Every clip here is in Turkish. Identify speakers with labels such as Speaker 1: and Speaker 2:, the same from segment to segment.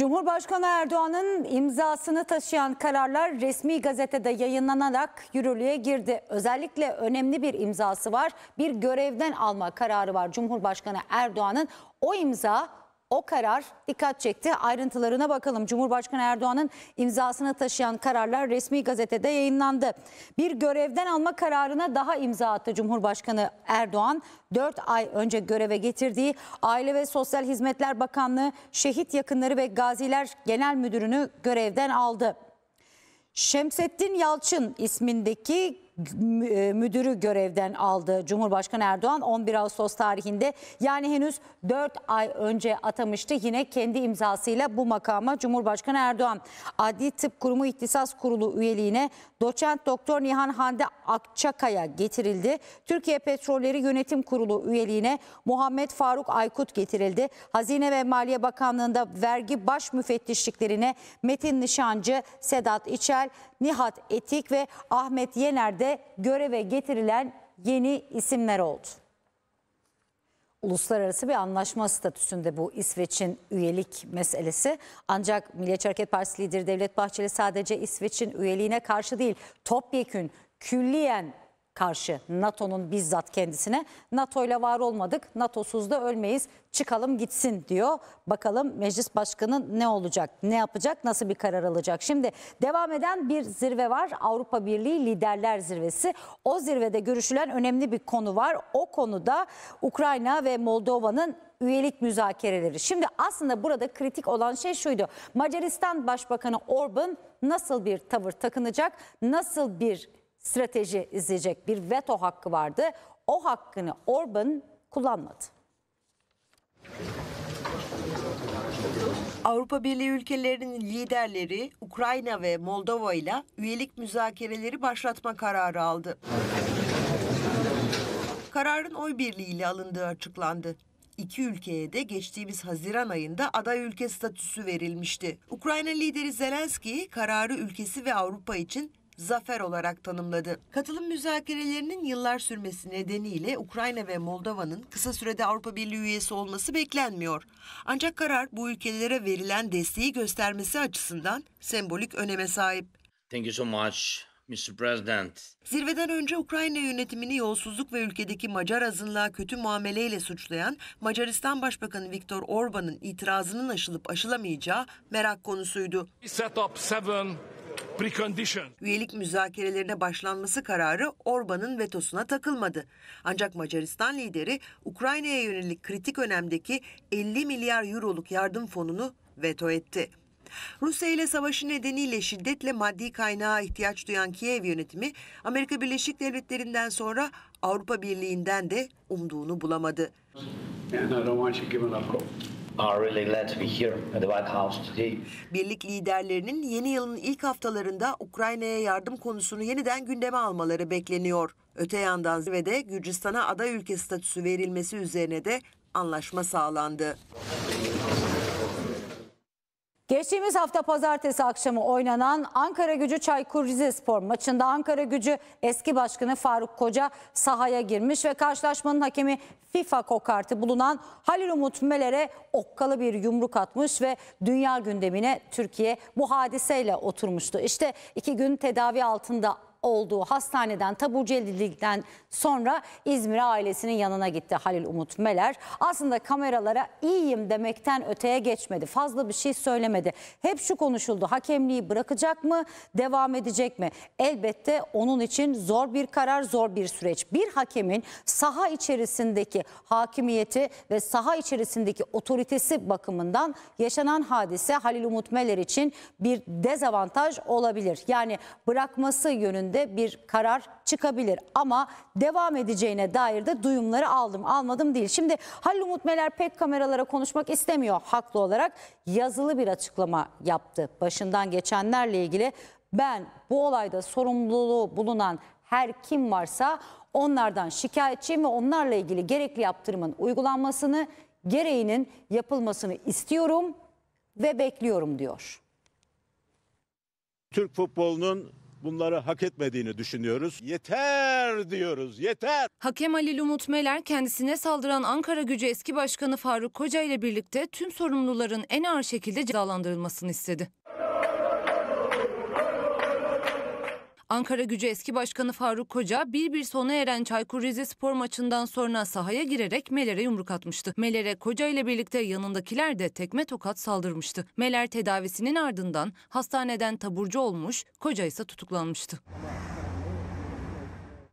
Speaker 1: Cumhurbaşkanı Erdoğan'ın imzasını taşıyan kararlar resmi gazetede yayınlanarak yürürlüğe girdi. Özellikle önemli bir imzası var. Bir görevden alma kararı var Cumhurbaşkanı Erdoğan'ın. O imza o karar dikkat çekti. Ayrıntılarına bakalım. Cumhurbaşkanı Erdoğan'ın imzasını taşıyan kararlar resmi gazetede yayınlandı. Bir görevden alma kararına daha imza attı Cumhurbaşkanı Erdoğan. 4 ay önce göreve getirdiği Aile ve Sosyal Hizmetler Bakanlığı Şehit Yakınları ve Gaziler Genel Müdürünü görevden aldı. Şemsettin Yalçın ismindeki e, müdürü görevden aldı Cumhurbaşkanı Erdoğan 11 Ağustos tarihinde yani henüz 4 ay önce atamıştı yine kendi imzasıyla bu makama Cumhurbaşkanı Erdoğan Adli Tıp Kurumu İhtisas Kurulu üyeliğine doçent doktor Nihan Hande Akçakaya getirildi. Türkiye Petrolleri Yönetim Kurulu üyeliğine Muhammed Faruk Aykut getirildi. Hazine ve Maliye Bakanlığı'nda vergi baş müfettişliklerine Metin Nişancı, Sedat İçel, Nihat Etik ve Ahmet Yener de göreve getirilen yeni isimler oldu. Uluslararası bir anlaşma statüsünde bu İsveç'in üyelik meselesi. Ancak Milliyetçi Hareket Partisi lideri Devlet Bahçeli sadece İsveç'in üyeliğine karşı değil, topyekün külliyen karşı NATO'nun bizzat kendisine NATO ile var olmadık NATO'suz da ölmeyiz çıkalım gitsin diyor. Bakalım meclis başkanı ne olacak ne yapacak nasıl bir karar alacak. Şimdi devam eden bir zirve var Avrupa Birliği Liderler Zirvesi. O zirvede görüşülen önemli bir konu var. O konuda Ukrayna ve Moldova'nın üyelik müzakereleri. Şimdi aslında burada kritik olan şey şuydu. Macaristan Başbakanı Orban nasıl bir tavır takınacak? Nasıl bir strateji izleyecek bir veto hakkı vardı. O hakkını
Speaker 2: Orban kullanmadı. Avrupa Birliği ülkelerinin liderleri Ukrayna ve Moldova ile üyelik müzakereleri başlatma kararı aldı. Kararın oy birliğiyle alındığı açıklandı. İki ülkeye de geçtiğimiz Haziran ayında aday ülke statüsü verilmişti. Ukrayna lideri Zelenski kararı ülkesi ve Avrupa için zafer olarak tanımladı. Katılım müzakerelerinin yıllar sürmesi nedeniyle Ukrayna ve Moldova'nın kısa sürede Avrupa Birliği üyesi olması beklenmiyor. Ancak karar bu ülkelere verilen desteği göstermesi açısından sembolik öneme sahip.
Speaker 3: Thank you so much.
Speaker 4: Mr. President.
Speaker 2: Zirveden önce Ukrayna yönetimini yolsuzluk ve ülkedeki Macar azınlığa kötü muameleyle suçlayan Macaristan Başbakanı Viktor Orban'ın itirazının aşılıp aşılamayacağı merak konusuydu. We set up seven Üyelik müzakerelerine başlanması kararı Orban'ın vetosuna takılmadı. Ancak Macaristan lideri Ukrayna'ya yönelik kritik önemdeki 50 milyar euroluk yardım fonunu veto etti. Rusya ile savaşı nedeniyle şiddetle maddi kaynağa ihtiyaç duyan Kiev yönetimi Amerika Birleşik Devletleri'nden sonra Avrupa Birliği'nden de umduğunu bulamadı. Man, Birlik liderlerinin yeni yılın ilk haftalarında Ukrayna'ya yardım konusunu yeniden gündeme almaları bekleniyor. Öte yandan zirvede Gürcistan'a aday ülke statüsü verilmesi üzerine de anlaşma sağlandı.
Speaker 1: Geçtiğimiz hafta pazartesi akşamı oynanan Ankara gücü Çaykur Rizespor maçında Ankara gücü eski başkanı Faruk Koca sahaya girmiş ve karşılaşmanın hakemi FIFA kokartı bulunan Halil Umut Meler'e okkalı bir yumruk atmış ve dünya gündemine Türkiye bu hadiseyle oturmuştu. İşte iki gün tedavi altında olduğu hastaneden taburcu edildikten sonra İzmir'e ailesinin yanına gitti Halil Umut Meler. Aslında kameralara iyiyim demekten öteye geçmedi. Fazla bir şey söylemedi. Hep şu konuşuldu. Hakemliği bırakacak mı? Devam edecek mi? Elbette onun için zor bir karar, zor bir süreç. Bir hakemin saha içerisindeki hakimiyeti ve saha içerisindeki otoritesi bakımından yaşanan hadise Halil Umut Meler için bir dezavantaj olabilir. Yani bırakması yönünde beraberinde bir karar çıkabilir. Ama devam edeceğine dair de duyumları aldım almadım değil. Şimdi Halil Umut Meler pek kameralara konuşmak istemiyor haklı olarak. Yazılı bir açıklama yaptı başından geçenlerle ilgili. Ben bu olayda sorumluluğu bulunan her kim varsa onlardan şikayetçiyim ve onlarla ilgili gerekli yaptırımın uygulanmasını, gereğinin yapılmasını istiyorum ve bekliyorum diyor.
Speaker 4: Türk futbolunun bunları hak etmediğini düşünüyoruz. Yeter diyoruz, yeter. Hakem Ali Umut Meler kendisine saldıran Ankara Gücü eski başkanı Faruk Koca ile birlikte tüm sorumluların en ağır şekilde cezalandırılmasını istedi. Ankara Gücü eski başkanı Faruk Koca bir bir sona eren Çaykur spor maçından sonra sahaya girerek Meler'e yumruk atmıştı. Meler'e Koca ile birlikte yanındakiler de tekme tokat saldırmıştı. Meler tedavisinin ardından hastaneden taburcu olmuş, Koca ise tutuklanmıştı.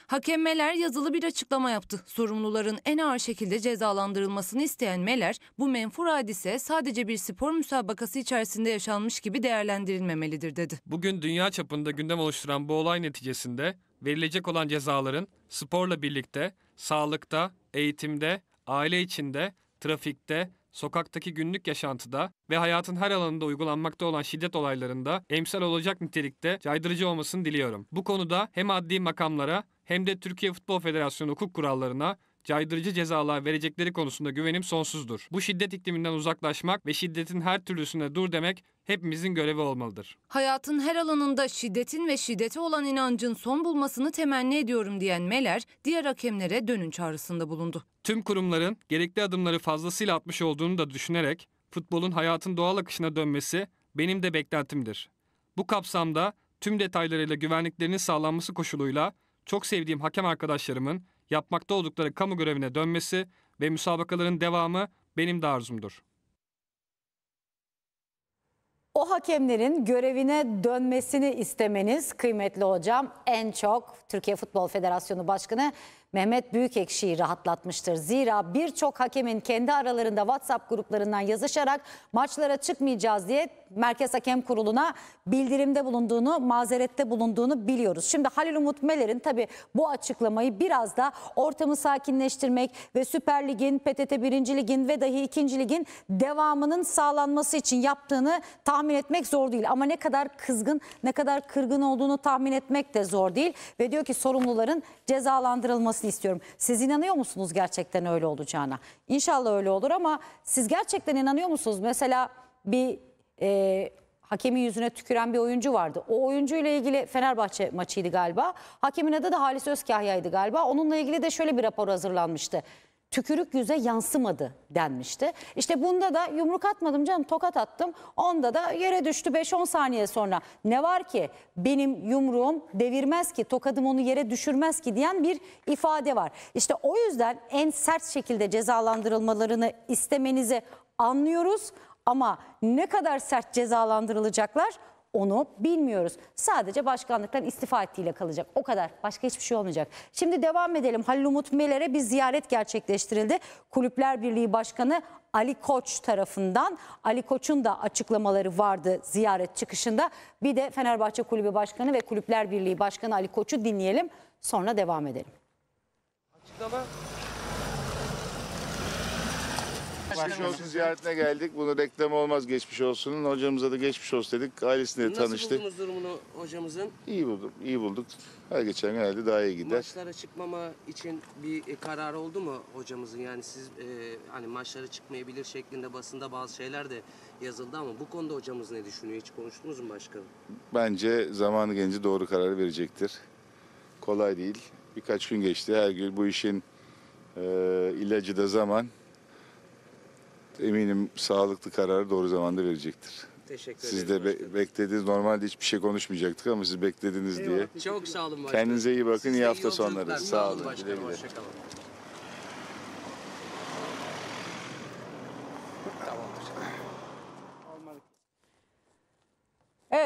Speaker 4: Hakem Meler yazılı bir açıklama yaptı. Sorumluların en ağır şekilde cezalandırılmasını isteyen Meler, bu menfur hadise sadece bir spor müsabakası içerisinde yaşanmış gibi değerlendirilmemelidir dedi.
Speaker 3: Bugün dünya çapında gündem oluşturan bu olay neticesinde verilecek olan cezaların sporla birlikte sağlıkta, eğitimde, aile içinde, trafikte, sokaktaki günlük yaşantıda ve hayatın her alanında uygulanmakta olan şiddet olaylarında emsal olacak nitelikte caydırıcı olmasını diliyorum. Bu konuda hem adli makamlara hem de Türkiye Futbol Federasyonu hukuk kurallarına caydırıcı cezalar verecekleri konusunda güvenim sonsuzdur. Bu şiddet ikliminden uzaklaşmak ve şiddetin her türlüsüne dur demek hepimizin görevi olmalıdır.
Speaker 4: Hayatın her alanında şiddetin ve şiddete olan inancın son bulmasını temenni ediyorum diyen Meler, diğer hakemlere dönün çağrısında bulundu.
Speaker 3: Tüm kurumların gerekli adımları fazlasıyla atmış olduğunu da düşünerek futbolun hayatın doğal akışına dönmesi benim de beklentimdir. Bu kapsamda tüm detaylarıyla güvenliklerinin sağlanması koşuluyla çok sevdiğim hakem arkadaşlarımın yapmakta oldukları kamu görevine dönmesi ve müsabakaların devamı benim de arzumdur.
Speaker 1: O hakemlerin görevine dönmesini istemeniz kıymetli hocam en çok Türkiye Futbol Federasyonu Başkanı Mehmet Büyükekşi'yi rahatlatmıştır. Zira birçok hakemin kendi aralarında WhatsApp gruplarından yazışarak maçlara çıkmayacağız diye Merkez Hakem Kurulu'na bildirimde bulunduğunu, mazerette bulunduğunu biliyoruz. Şimdi Halil Umut Meler'in tabii bu açıklamayı biraz da ortamı sakinleştirmek ve Süper Lig'in, PTT 1. Lig'in ve dahi 2. Lig'in devamının sağlanması için yaptığını tahmin etmek zor değil. Ama ne kadar kızgın, ne kadar kırgın olduğunu tahmin etmek de zor değil. Ve diyor ki sorumluların cezalandırılması olmasını istiyorum. Siz inanıyor musunuz gerçekten öyle olacağına? İnşallah öyle olur ama siz gerçekten inanıyor musunuz? Mesela bir e, hakemin yüzüne tüküren bir oyuncu vardı. O oyuncuyla ilgili Fenerbahçe maçıydı galiba. Hakemin adı da Halis Özkahya'ydı galiba. Onunla ilgili de şöyle bir rapor hazırlanmıştı tükürük yüze yansımadı denmişti. İşte bunda da yumruk atmadım canım tokat attım. Onda da yere düştü 5-10 saniye sonra. Ne var ki benim yumruğum devirmez ki tokadım onu yere düşürmez ki diyen bir ifade var. İşte o yüzden en sert şekilde cezalandırılmalarını istemenizi anlıyoruz. Ama ne kadar sert cezalandırılacaklar onu bilmiyoruz. Sadece başkanlıktan istifa ettiğiyle kalacak. O kadar. Başka hiçbir şey olmayacak. Şimdi devam edelim. Halil Umut Meler'e bir ziyaret gerçekleştirildi. Kulüpler Birliği Başkanı Ali Koç tarafından. Ali Koç'un da açıklamaları vardı ziyaret çıkışında. Bir de Fenerbahçe Kulübü Başkanı ve Kulüpler Birliği Başkanı Ali Koç'u dinleyelim. Sonra devam edelim.
Speaker 2: Açıklama
Speaker 4: Geçmiş olsun ziyaretine geldik. Bunu reklam olmaz geçmiş olsunun. Hocamıza da geçmiş olsun dedik. Ailesiyle Nasıl tanıştık. buldunuz durumunu hocamızın? İyi bulduk, iyi bulduk. Her geçen gün herhalde daha iyi gider. Maçlara çıkmama için bir e, karar oldu mu hocamızın? Yani siz e, hani maçlara çıkmayabilir şeklinde basında bazı şeyler de yazıldı ama bu konuda hocamız ne düşünüyor? Hiç konuştunuz mu başkanım? Bence zamanı gelince doğru kararı verecektir. Kolay değil. Birkaç gün geçti. Her gün bu işin eee, ilacı da zaman eminim sağlıklı kararı doğru zamanda verecektir. Teşekkür Siz de be- beklediniz. Normalde hiçbir şey konuşmayacaktık ama siz beklediniz diye.
Speaker 3: Çok sağ olun başkanım. Kendinize
Speaker 4: iyi bakın. İyi iyi iyi hafta sonları. yolculuklar. Sağ olun. Başkanım. Hoşçakalın.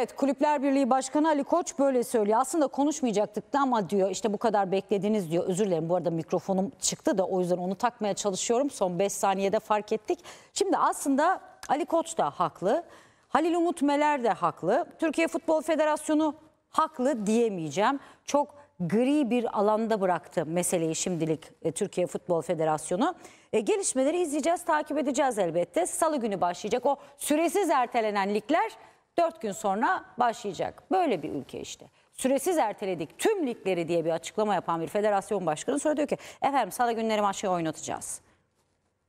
Speaker 1: Evet Kulüpler Birliği Başkanı Ali Koç böyle söylüyor. Aslında konuşmayacaktık da ama diyor işte bu kadar beklediniz diyor. Özür dilerim bu arada mikrofonum çıktı da o yüzden onu takmaya çalışıyorum. Son 5 saniyede fark ettik. Şimdi aslında Ali Koç da haklı. Halil Umut Meler de haklı. Türkiye Futbol Federasyonu haklı diyemeyeceğim. Çok gri bir alanda bıraktı meseleyi şimdilik e, Türkiye Futbol Federasyonu. E, gelişmeleri izleyeceğiz, takip edeceğiz elbette. Salı günü başlayacak o süresiz ertelenen ligler 4 gün sonra başlayacak. Böyle bir ülke işte. Süresiz erteledik tüm ligleri diye bir açıklama yapan bir federasyon başkanı sonra diyor ki efendim salı günleri maçı oynatacağız.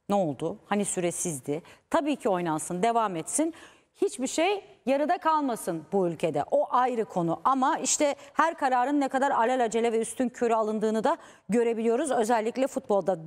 Speaker 1: Ne oldu? Hani süresizdi. Tabii ki oynansın, devam etsin. Hiçbir şey yarıda kalmasın bu ülkede. O ayrı konu ama işte her kararın ne kadar acele ve üstün körü alındığını da görebiliyoruz. Özellikle futbolda.